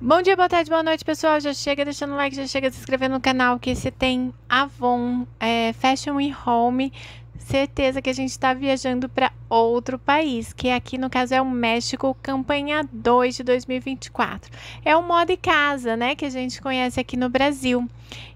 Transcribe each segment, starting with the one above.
Bom dia, boa tarde, boa noite, pessoal. Já chega deixando o like, já chega se inscrevendo no canal, que se tem Avon, é, Fashion e Home, certeza que a gente está viajando para outro país, que aqui no caso é o México, campanha 2 de 2024. É o modo casa, né, que a gente conhece aqui no Brasil.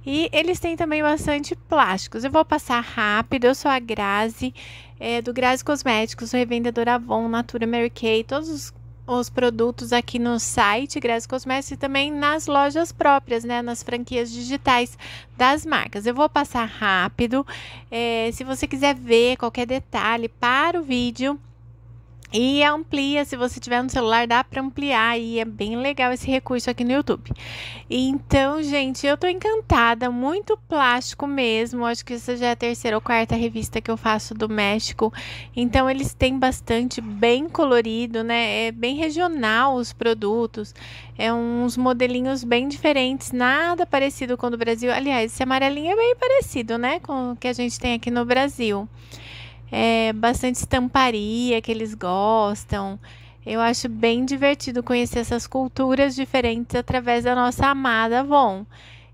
E eles têm também bastante plásticos. Eu vou passar rápido, eu sou a Grazi, é, do Grazi Cosméticos, revendedora Avon, Natura Mary Kay, todos os os produtos aqui no site Grazi Cosméticos e também nas lojas próprias, né? Nas franquias digitais das marcas. Eu vou passar rápido. É, se você quiser ver qualquer detalhe para o vídeo, e amplia, se você tiver no celular, dá para ampliar e é bem legal esse recurso aqui no YouTube. Então, gente, eu tô encantada, muito plástico mesmo. Acho que essa já é a terceira ou quarta revista que eu faço do México. Então, eles têm bastante bem colorido, né? É bem regional os produtos. É uns modelinhos bem diferentes, nada parecido com o do Brasil. Aliás, esse amarelinho é bem parecido, né, com o que a gente tem aqui no Brasil é, bastante estamparia que eles gostam. Eu acho bem divertido conhecer essas culturas diferentes através da nossa amada Avon.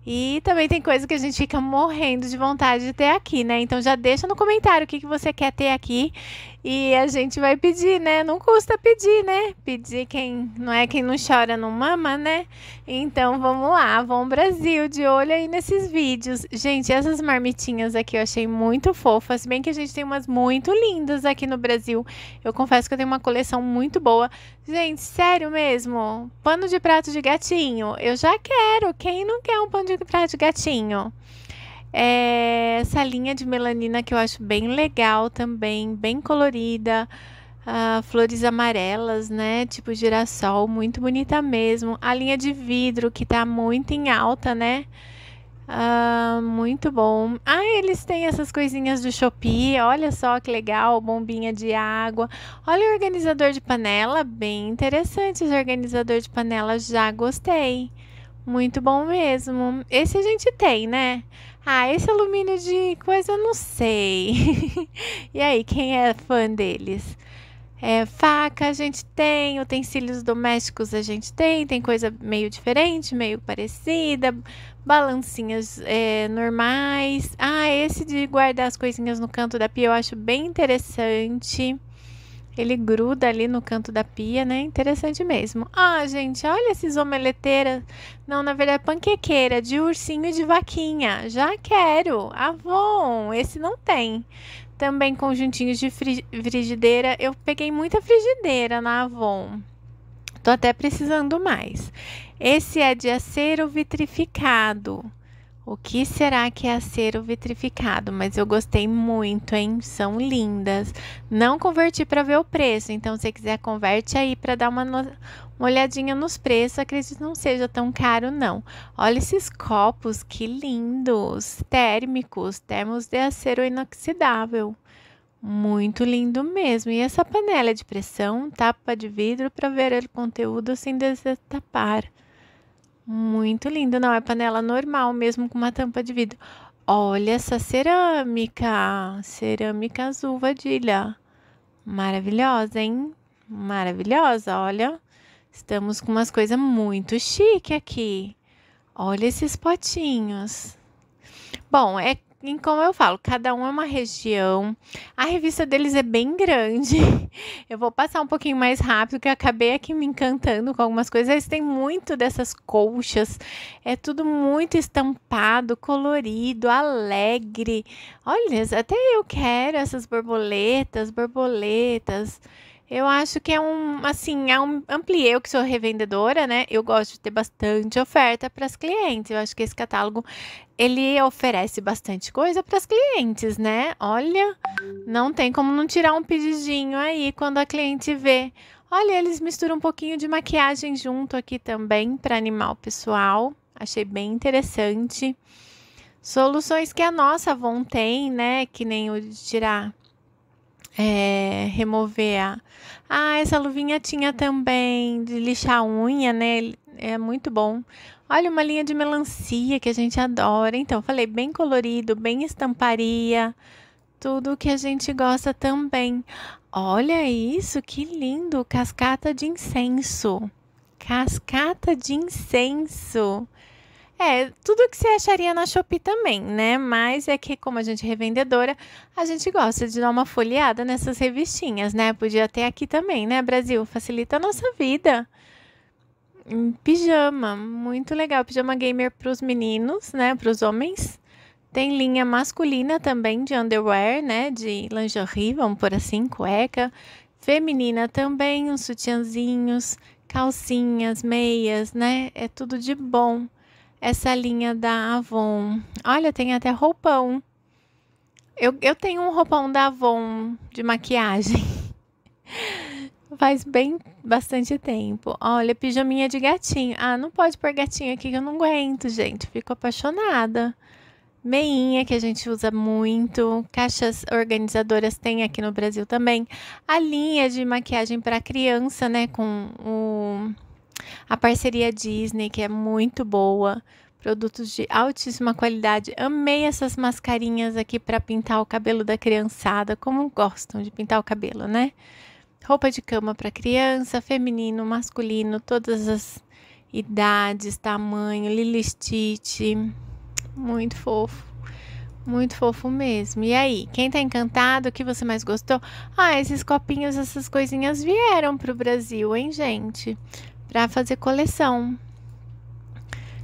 E também tem coisa que a gente fica morrendo de vontade de ter aqui, né? Então já deixa no comentário o que, que você quer ter aqui e a gente vai pedir, né? Não custa pedir, né? Pedir quem não é quem não chora não mama, né? Então vamos lá, vamos Brasil, de olho aí nesses vídeos. Gente, essas marmitinhas aqui eu achei muito fofas, bem que a gente tem umas muito lindas aqui no Brasil. Eu confesso que eu tenho uma coleção muito boa. Gente, sério mesmo, pano de prato de gatinho, eu já quero. Quem não quer um pano de prato de gatinho? É essa linha de melanina que eu acho bem legal também, bem colorida. Uh, flores amarelas, né? Tipo girassol, muito bonita mesmo. A linha de vidro que tá muito em alta, né? Uh, muito bom. Ah, eles têm essas coisinhas do Shopee. Olha só que legal, bombinha de água. Olha o organizador de panela, bem interessante esse organizador de panela, já gostei. Muito bom mesmo. Esse a gente tem, né? Ah, esse alumínio de coisa eu não sei. e aí, quem é fã deles? É, faca a gente tem, utensílios domésticos a gente tem, tem coisa meio diferente, meio parecida, balancinhas é, normais. Ah, esse de guardar as coisinhas no canto da pia eu acho bem interessante. Ele gruda ali no canto da pia, né? Interessante mesmo. Ah, gente, olha esses omeleteiras. Não, na verdade, panquequeira de ursinho e de vaquinha. Já quero. Avon, esse não tem. Também conjuntinhos de frigideira. Eu peguei muita frigideira na Avon. Tô até precisando mais. Esse é de acero vitrificado. O que será que é acero vitrificado? Mas eu gostei muito, hein? São lindas. Não converti para ver o preço, então se quiser converte aí para dar uma, no... uma olhadinha nos preços. Acredito não seja tão caro não. Olha esses copos, que lindos, térmicos, termos de acero inoxidável. Muito lindo mesmo. E essa panela é de pressão, tapa de vidro para ver o conteúdo sem destapar. Muito lindo, não é panela normal mesmo com uma tampa de vidro. Olha essa cerâmica, cerâmica azul vadilha. Maravilhosa, hein? Maravilhosa, olha. Estamos com umas coisas muito chique aqui. Olha esses potinhos. Bom, é e como eu falo, cada um é uma região. A revista deles é bem grande. Eu vou passar um pouquinho mais rápido, que eu acabei aqui me encantando com algumas coisas. Eles têm muito dessas colchas. É tudo muito estampado, colorido, alegre. Olha, até eu quero essas borboletas, borboletas. Eu acho que é um, assim, é um, ampliei eu que sou revendedora, né? Eu gosto de ter bastante oferta para as clientes. Eu acho que esse catálogo ele oferece bastante coisa para as clientes, né? Olha, não tem como não tirar um pedidinho aí quando a cliente vê. Olha, eles misturam um pouquinho de maquiagem junto aqui também para animar o pessoal. Achei bem interessante. Soluções que a nossa Avon tem, né? Que nem o de tirar é, remover a. Ah, essa luvinha tinha também de lixar a unha, né? É muito bom. Olha, uma linha de melancia que a gente adora. Então, falei, bem colorido, bem estamparia. Tudo que a gente gosta também. Olha isso, que lindo! Cascata de incenso. Cascata de incenso. É, tudo que você acharia na Shopee também, né? Mas é que, como a gente é revendedora, a gente gosta de dar uma folheada nessas revistinhas, né? Podia ter aqui também, né, Brasil? Facilita a nossa vida. Hum, pijama, muito legal. Pijama gamer para os meninos, né? Para os homens. Tem linha masculina também de underwear, né? De lingerie, vamos por assim, cueca. Feminina também, uns sutiãzinhos, calcinhas, meias, né? É tudo de bom essa linha da Avon. Olha, tem até roupão. Eu, eu tenho um roupão da Avon de maquiagem. Faz bem bastante tempo. Olha, pijaminha de gatinho. Ah, não pode pôr gatinho aqui que eu não aguento, gente. Fico apaixonada. Meinha, que a gente usa muito. Caixas organizadoras tem aqui no Brasil também. A linha de maquiagem para criança, né? Com o a parceria Disney, que é muito boa, produtos de altíssima qualidade. Amei essas mascarinhas aqui para pintar o cabelo da criançada, como gostam de pintar o cabelo, né? Roupa de cama para criança, feminino, masculino, todas as idades, tamanho, lilistite. Muito fofo. Muito fofo mesmo. E aí, quem tá encantado? O que você mais gostou? Ah, esses copinhos, essas coisinhas vieram pro Brasil, hein, gente? para fazer coleção.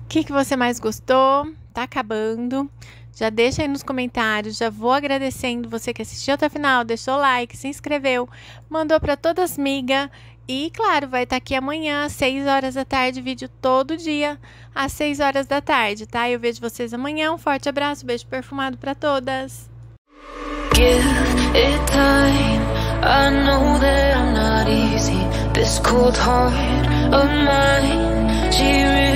O que, que você mais gostou? Tá acabando. Já deixa aí nos comentários, já vou agradecendo você que assistiu até o final, deixou like, se inscreveu, mandou para todas as migas e, claro, vai estar tá aqui amanhã, às 6 horas da tarde, vídeo todo dia, às 6 horas da tarde, tá? Eu vejo vocês amanhã. Um forte abraço, beijo perfumado para todas. I know that I'm not easy This cold heart of mine She really